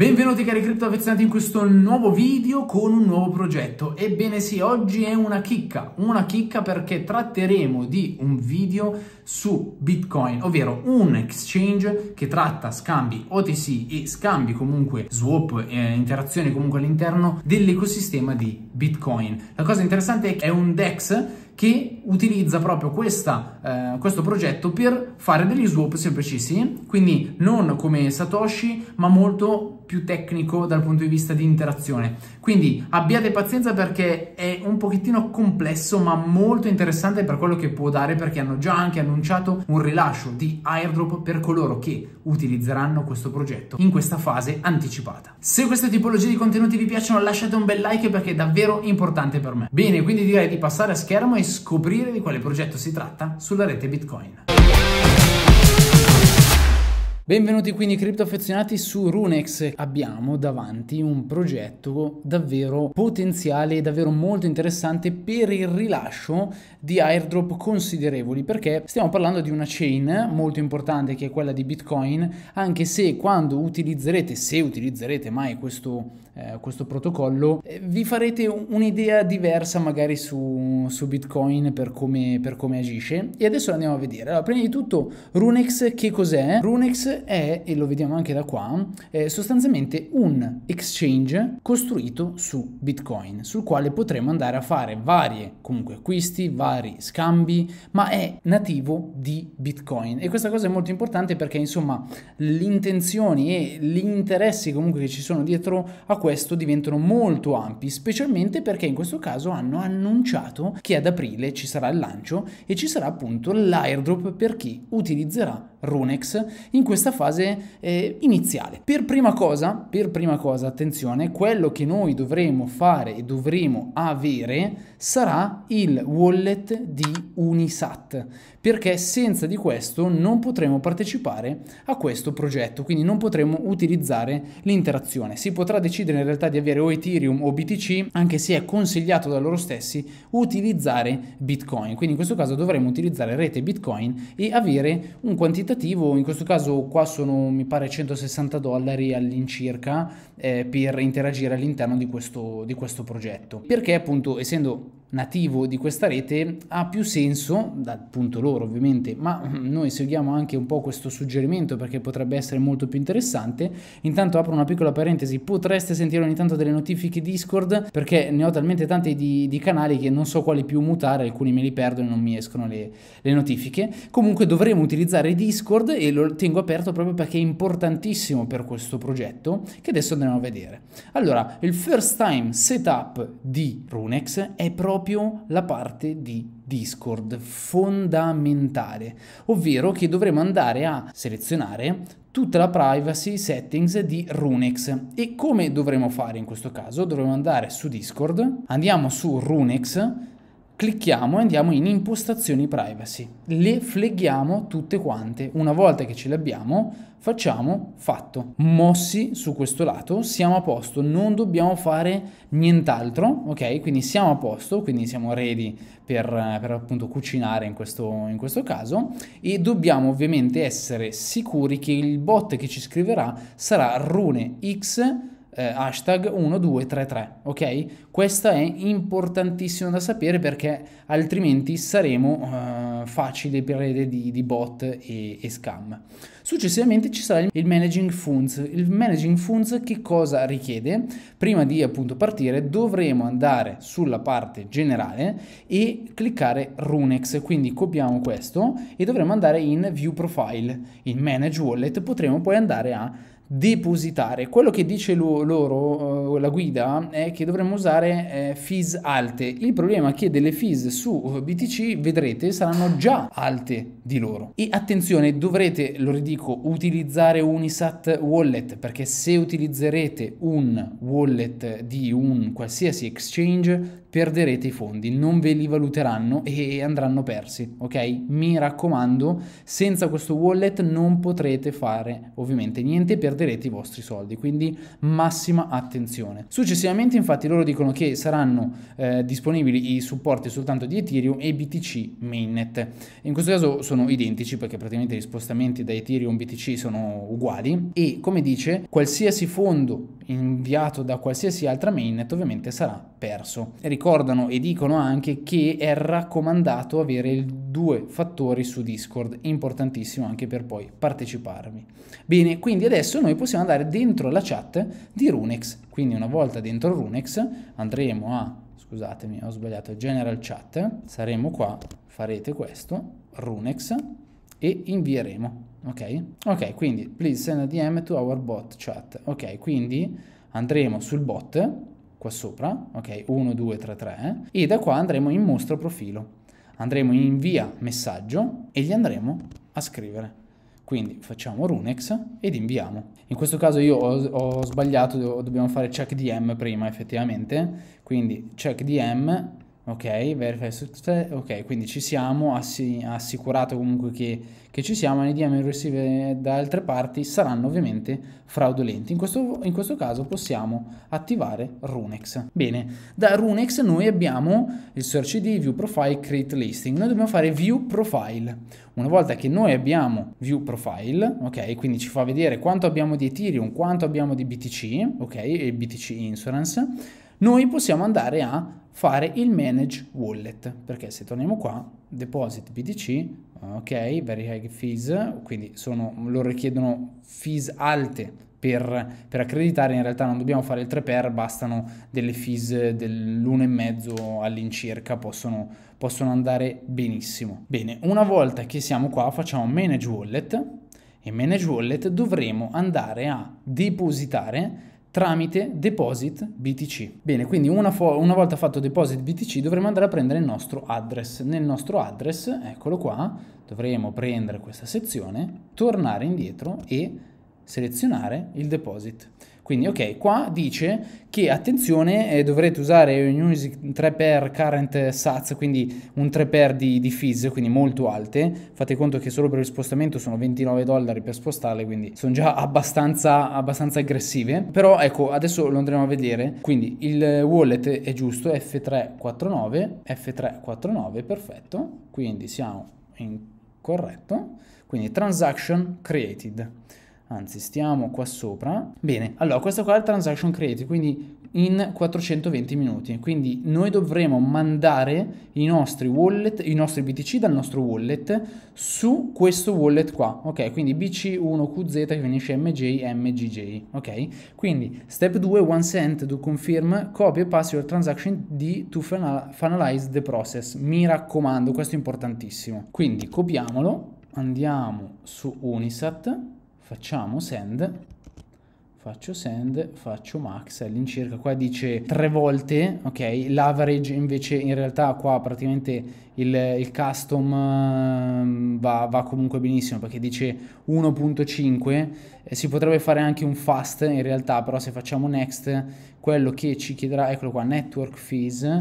Benvenuti cari cripto affezionati in questo nuovo video con un nuovo progetto. Ebbene sì, oggi è una chicca, una chicca perché tratteremo di un video su Bitcoin, ovvero un exchange che tratta scambi OTC e scambi comunque swap, eh, interazioni comunque all'interno dell'ecosistema di Bitcoin. La cosa interessante è che è un DEX che utilizza proprio questa, eh, questo progetto per fare degli swap semplicissimi, quindi non come Satoshi, ma molto più tecnico dal punto di vista di interazione. Quindi abbiate pazienza perché è un pochettino complesso, ma molto interessante per quello che può dare, perché hanno già anche annunciato un rilascio di airdrop per coloro che utilizzeranno questo progetto in questa fase anticipata. Se queste tipologie di contenuti vi piacciono, lasciate un bel like perché è davvero importante per me. Bene, quindi direi di passare a schermo e scoprire di quale progetto si tratta sulla rete Bitcoin. Benvenuti quindi cripto affezionati su Runex. Abbiamo davanti un progetto davvero potenziale e davvero molto interessante per il rilascio di airdrop considerevoli perché stiamo parlando di una chain molto importante che è quella di Bitcoin, anche se quando utilizzerete, se utilizzerete mai questo eh, questo protocollo, eh, vi farete un'idea diversa magari su, su Bitcoin per come, per come, agisce. E adesso andiamo a vedere. Allora, prima di tutto, Runex che cos'è? Runex è, e lo vediamo anche da qua, sostanzialmente un exchange costruito su Bitcoin, sul quale potremo andare a fare varie comunque acquisti, vari scambi, ma è nativo di Bitcoin. E questa cosa è molto importante perché insomma le intenzioni e gli interessi comunque che ci sono dietro a questo questo diventano molto ampi, specialmente perché in questo caso hanno annunciato che ad aprile ci sarà il lancio e ci sarà appunto l'airdrop per chi utilizzerà Runex in questa fase eh, iniziale. Per prima, cosa, per prima cosa, attenzione, quello che noi dovremo fare e dovremo avere sarà il wallet di Unisat, perché senza di questo non potremo partecipare a questo progetto, quindi non potremo utilizzare l'interazione. Si potrà decidere in realtà di avere o Ethereum o BTC, anche se è consigliato da loro stessi utilizzare Bitcoin. Quindi in questo caso dovremo utilizzare rete Bitcoin e avere un quantità tentativo, in questo caso qua sono mi pare 160 dollari all'incirca eh, per interagire all'interno di questo, di questo progetto, perché appunto essendo nativo di questa rete ha più senso, dal punto loro ovviamente, ma noi seguiamo anche un po' questo suggerimento perché potrebbe essere molto più interessante. Intanto apro una piccola parentesi, potreste sentire ogni tanto delle notifiche Discord perché ne ho talmente tanti di, di canali che non so quali più mutare, alcuni me li perdono e non mi escono le, le notifiche. Comunque dovremo utilizzare Discord e lo tengo aperto proprio perché è importantissimo per questo progetto che adesso andremo a vedere. Allora, il first time setup di Runex è proprio proprio la parte di Discord fondamentale, ovvero che dovremo andare a selezionare tutta la privacy settings di Runex. E come dovremo fare in questo caso? Dovremo andare su Discord, andiamo su Runex, clicchiamo e andiamo in impostazioni privacy. Le flegghiamo tutte quante. Una volta che ce le abbiamo, facciamo fatto. Mossi su questo lato, siamo a posto, non dobbiamo fare nient'altro, ok? Quindi siamo a posto, quindi siamo ready per, per appunto cucinare in questo, in questo caso e dobbiamo ovviamente essere sicuri che il bot che ci scriverà sarà rune x eh, hashtag 1233, ok? Questa è importantissima da sapere perché altrimenti saremo eh, facili prede di, di, bot e, e, scam. Successivamente ci sarà il managing funds. Il managing funds che cosa richiede? Prima di appunto partire dovremo andare sulla parte generale e cliccare Runex, quindi copiamo questo e dovremo andare in view profile, in manage wallet, potremo poi andare a depositare. Quello che dice lo, loro, eh, la guida, è che dovremmo usare eh, fees alte. Il problema è che delle fees su eh, BTC, vedrete, saranno già alte di loro. E attenzione, dovrete, lo ridico, utilizzare Unisat Wallet, perché se utilizzerete un wallet di un qualsiasi exchange, perderete i fondi, non ve li valuteranno e andranno persi, ok? Mi raccomando, senza questo wallet non potrete fare ovviamente niente, perderete perderete i vostri soldi, quindi massima attenzione. Successivamente infatti loro dicono che saranno eh, disponibili i supporti soltanto di Ethereum e BTC mainnet. In questo caso sono identici perché praticamente gli spostamenti da Ethereum BTC sono uguali e come dice qualsiasi fondo inviato da qualsiasi altra mainnet ovviamente sarà perso. Ricordano e dicono anche che è raccomandato avere il due fattori su Discord, importantissimo anche per poi parteciparvi. Bene, quindi adesso noi possiamo andare dentro la chat di Runex, quindi una volta dentro Runex andremo a, scusatemi ho sbagliato, General Chat, saremo qua, farete questo, Runex e invieremo ok? Ok, quindi please send a DM to our bot chat. Ok, quindi andremo sul bot qua sopra, ok? 1 2 3 3 e da qua andremo in mostro profilo. Andremo in invia messaggio e gli andremo a scrivere. Quindi facciamo Runex ed inviamo. In questo caso io ho, ho sbagliato, dobbiamo fare check DM prima effettivamente, quindi check DM Ok, verify success. Ok, quindi ci siamo, assi- assicurato comunque che, che, ci siamo, NDM e receiver da altre parti saranno ovviamente fraudolenti. In questo, in questo caso possiamo attivare Runex. Bene, da Runex noi abbiamo il search di view profile, create listing. Noi dobbiamo fare view profile. Una volta che noi abbiamo view profile, ok, quindi ci fa vedere quanto abbiamo di Ethereum, quanto abbiamo di BTC, ok, e BTC insurance noi possiamo andare a fare il manage wallet, perché se torniamo qua, deposit BTC, ok, very high fees, quindi sono, loro richiedono fees alte per, per, accreditare, in realtà non dobbiamo fare il 3 per, bastano delle fees dell'1,5 all'incirca, possono, possono andare benissimo. Bene, una volta che siamo qua facciamo manage wallet, in Manage Wallet dovremo andare a depositare tramite deposit BTC. Bene, quindi una, una, volta fatto deposit BTC dovremo andare a prendere il nostro address. Nel nostro address, eccolo qua, dovremo prendere questa sezione, tornare indietro e selezionare il deposit. Quindi ok, qua dice che attenzione eh, dovrete usare un Music 3x current sats, quindi un 3x di, di, fees, quindi molto alte. Fate conto che solo per il spostamento sono 29 dollari per spostarle, quindi sono già abbastanza, abbastanza aggressive. Però ecco, adesso lo andremo a vedere. Quindi il wallet è giusto, F349, F349, perfetto. Quindi siamo in corretto. Quindi transaction created anzi stiamo qua sopra. Bene, allora questo qua è il transaction created, quindi in 420 minuti. Quindi noi dovremo mandare i nostri wallet, i nostri BTC dal nostro wallet su questo wallet qua, ok? Quindi BC1QZ che finisce MJMGJ. ok? Quindi step 2, one cent to confirm, copy e pass your transaction D to finalize the process. Mi raccomando, questo è importantissimo. Quindi copiamolo, andiamo su Unisat facciamo send faccio send, faccio max all'incirca, qua dice tre volte, ok, l'average invece in realtà qua praticamente il, il custom ehm, va, va, comunque benissimo perché dice 1.5, si potrebbe fare anche un fast in realtà, però se facciamo next, quello che ci chiederà, eccolo qua, network fees,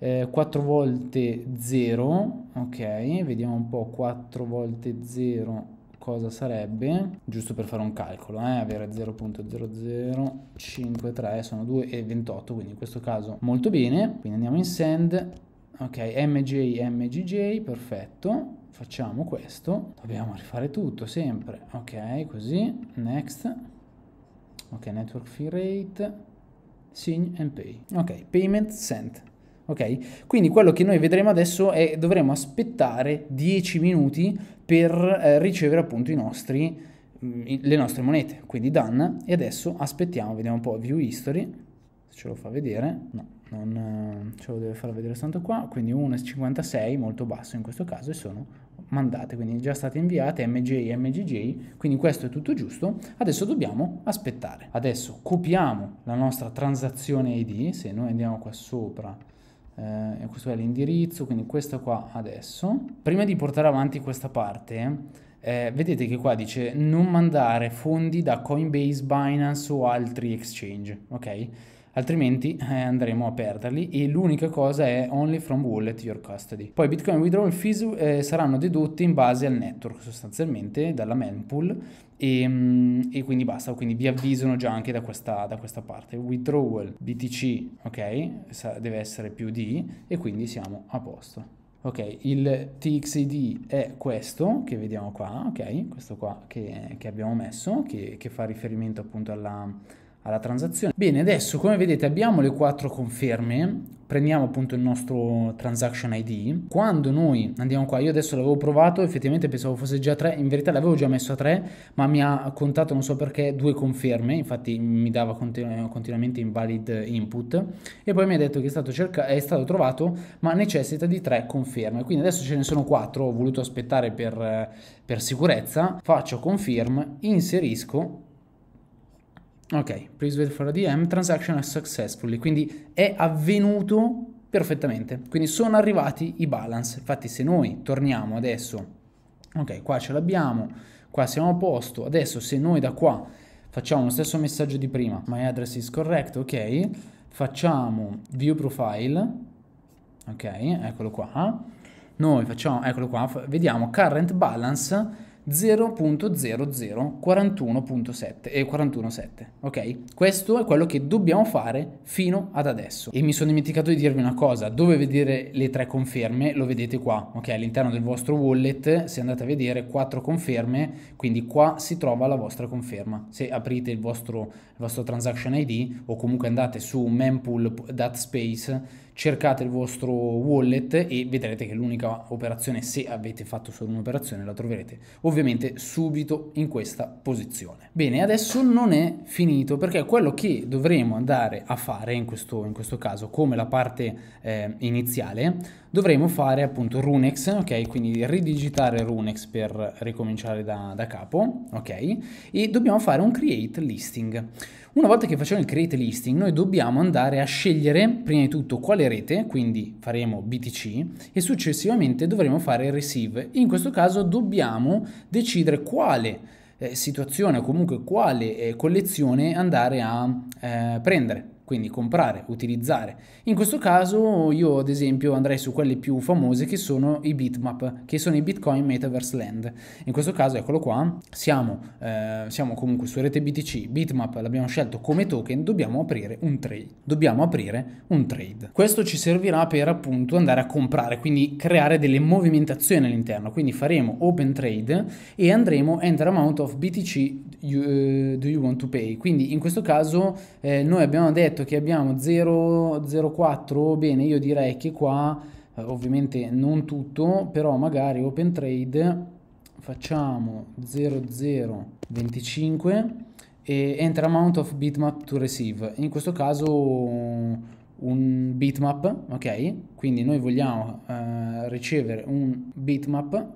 eh, 4 volte 0, ok, vediamo un po', 4 volte 0, cosa sarebbe, giusto per fare un calcolo, eh, avere 0.0053 sono 2,28, quindi in questo caso molto bene, quindi andiamo in send, ok, mj, mgj, perfetto, facciamo questo, dobbiamo rifare tutto sempre, ok, così, next, ok, network fee rate, sign and pay, ok, payment sent, ok? Quindi quello che noi vedremo adesso è dovremo aspettare 10 minuti per eh, ricevere appunto nostri, mm, le nostre monete, quindi done, e adesso aspettiamo, vediamo un po' view history, se ce lo fa vedere, no, non eh, ce lo deve far vedere tanto qua, quindi 1,56, molto basso in questo caso, e sono mandate, quindi già state inviate MJ MGJ, quindi questo è tutto giusto, adesso dobbiamo aspettare. Adesso copiamo la nostra transazione ID, se noi andiamo qua sopra, eh, questo è l'indirizzo, quindi questa qua adesso. Prima di portare avanti questa parte, eh, vedete che qua dice non mandare fondi da Coinbase, Binance o altri exchange, ok? Altrimenti eh, andremo a perderli e l'unica cosa è only from wallet your custody. Poi Bitcoin withdrawal fees eh, saranno dedotte in base al network sostanzialmente dalla mempool e, ehm, e, quindi basta, quindi vi avvisano già anche da questa, da questa parte. Withdrawal BTC, ok, deve essere più D e quindi siamo a posto. Ok, il TXID è questo che vediamo qua, ok, questo qua che, che abbiamo messo, che, che fa riferimento appunto alla, alla transazione. Bene, adesso come vedete abbiamo le quattro conferme, prendiamo appunto il nostro transaction ID. Quando noi andiamo qua, io adesso l'avevo provato, effettivamente pensavo fosse già 3, in verità l'avevo già messo a 3, ma mi ha contato non so perché due conferme, infatti mi dava continu continuamente invalid input e poi mi ha detto che è stato, è stato trovato, ma necessita di 3 conferme. Quindi adesso ce ne sono 4, ho voluto aspettare per, per sicurezza, faccio confirm, inserisco Ok, please wait for a DM, transaction is successfully, quindi è avvenuto perfettamente, quindi sono arrivati i balance, infatti se noi torniamo adesso, ok qua ce l'abbiamo, qua siamo a posto, adesso se noi da qua facciamo lo stesso messaggio di prima, my address is correct, ok, facciamo view profile, ok, eccolo qua, noi facciamo, eccolo qua, vediamo current balance, 0.00417 e 41.7 ok questo è quello che dobbiamo fare fino ad adesso e mi sono dimenticato di dirvi una cosa dove vedere le tre conferme lo vedete qua ok all'interno del vostro wallet se andate a vedere quattro conferme quindi qua si trova la vostra conferma se aprite il vostro, il vostro transaction id o comunque andate su mempool.space cercate il vostro wallet e vedrete che l'unica operazione, se avete fatto solo un'operazione, la troverete ovviamente subito in questa posizione. Bene, adesso non è finito perché quello che dovremo andare a fare in questo, in questo caso come la parte eh, iniziale, dovremo fare appunto Runex, ok? Quindi ridigitare Runex per ricominciare da, da capo, ok? E dobbiamo fare un create listing. Una volta che facciamo il create listing, noi dobbiamo andare a scegliere prima di tutto quale rete, quindi faremo BTC e successivamente dovremo fare il receive. In questo caso dobbiamo decidere quale eh, situazione o comunque quale eh, collezione andare a eh, prendere quindi comprare, utilizzare. In questo caso io ad esempio andrei su quelle più famose che sono i bitmap, che sono i Bitcoin Metaverse Land. In questo caso eccolo qua, siamo, eh, siamo comunque su rete BTC, bitmap l'abbiamo scelto come token, dobbiamo aprire un trade. Dobbiamo aprire un trade. Questo ci servirà per appunto andare a comprare, quindi creare delle movimentazioni all'interno, quindi faremo open trade e andremo enter amount of BTC you, eh, do you want to pay? Quindi in questo caso eh, noi abbiamo detto che abbiamo 0,04, bene io direi che qua eh, ovviamente non tutto, però magari open trade facciamo 0025 e enter amount of bitmap to receive, in questo caso un bitmap, ok? Quindi noi vogliamo eh, ricevere un bitmap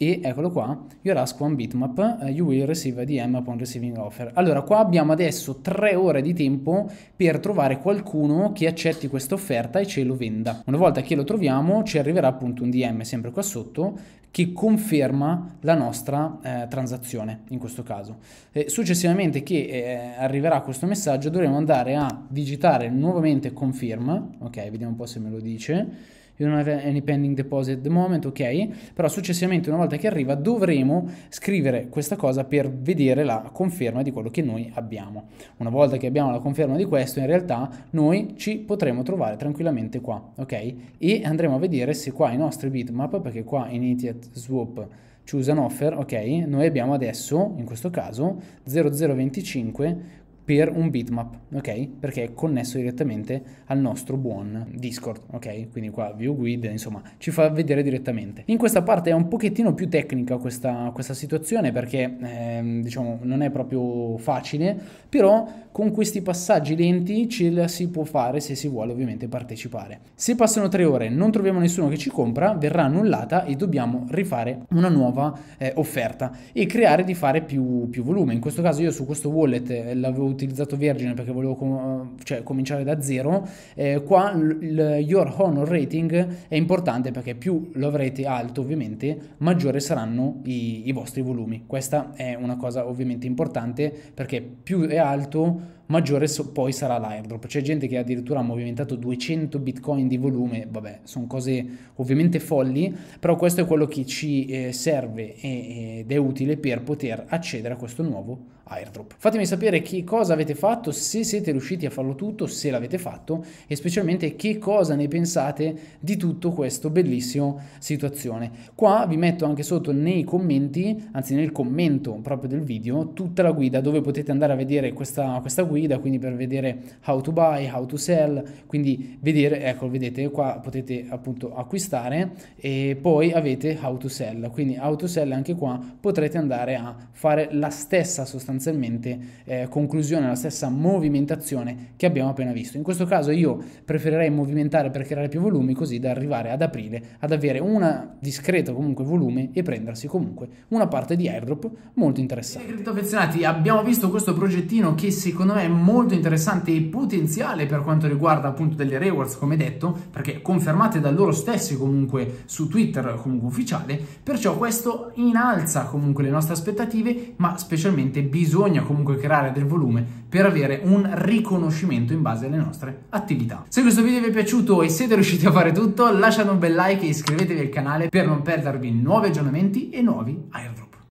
e eccolo qua, your ask one bitmap, eh, you will receive a DM upon receiving offer. Allora qua abbiamo adesso tre ore di tempo per trovare qualcuno che accetti questa offerta e ce lo venda. Una volta che lo troviamo ci arriverà appunto un DM sempre qua sotto che conferma la nostra eh, transazione in questo caso. Eh, successivamente che eh, arriverà questo messaggio dovremo andare a digitare nuovamente confirm, ok vediamo un po' se me lo dice, you don't have any pending deposit at the moment, ok? Però successivamente una volta che arriva dovremo scrivere questa cosa per vedere la conferma di quello che noi abbiamo. Una volta che abbiamo la conferma di questo in realtà noi ci potremo trovare tranquillamente qua, ok? E andremo a vedere se qua i nostri bitmap, perché qua in initiate swap choose an offer, ok? Noi abbiamo adesso, in questo caso, 0025 per un bitmap, ok? Perché è connesso direttamente al nostro buon Discord, ok? Quindi qua view guide, insomma, ci fa vedere direttamente. In questa parte è un pochettino più tecnica questa, questa situazione perché, eh, diciamo, non è proprio facile, però con questi passaggi lenti ce la si può fare se si vuole ovviamente partecipare. Se passano tre ore e non troviamo nessuno che ci compra, verrà annullata e dobbiamo rifare una nuova eh, offerta e creare di fare più, più volume. In questo caso io su questo wallet eh, l'avevo utilizzato Vergine perché volevo com- cioè, cominciare da zero, eh, qua l- l- your honor rating è importante perché più lo avrete alto ovviamente, maggiore saranno i-, i vostri volumi. Questa è una cosa ovviamente importante perché più è alto maggiore so- poi sarà l'airdrop. C'è gente che addirittura ha movimentato 200 bitcoin di volume, vabbè, sono cose ovviamente folli, però questo è quello che ci eh, serve e- ed è utile per poter accedere a questo nuovo airdrop. Fatemi sapere che cosa avete fatto, se siete riusciti a farlo tutto, se l'avete fatto e specialmente che cosa ne pensate di tutto questo bellissimo situazione. Qua vi metto anche sotto nei commenti, anzi nel commento proprio del video, tutta la guida dove potete andare a vedere questa, questa guida, quindi per vedere how to buy, how to sell, quindi vedere, ecco vedete qua potete appunto acquistare e poi avete how to sell, quindi how to sell anche qua potrete andare a fare la stessa sostanza sostanzialmente eh, conclusione alla stessa movimentazione che abbiamo appena visto. In questo caso io preferirei movimentare per creare più volumi così da arrivare ad aprile ad avere un discreto comunque volume e prendersi comunque una parte di airdrop molto interessante. Credito affezionati, abbiamo visto questo progettino che secondo me è molto interessante e potenziale per quanto riguarda appunto delle rewards come detto, perché confermate da loro stessi comunque su Twitter comunque ufficiale, perciò questo innalza comunque le nostre aspettative, ma specialmente bisogna bisogna comunque creare del volume per avere un riconoscimento in base alle nostre attività. Se questo video vi è piaciuto e siete riusciti a fare tutto, lasciate un bel like e iscrivetevi al canale per non perdervi nuovi aggiornamenti e nuovi airdrop.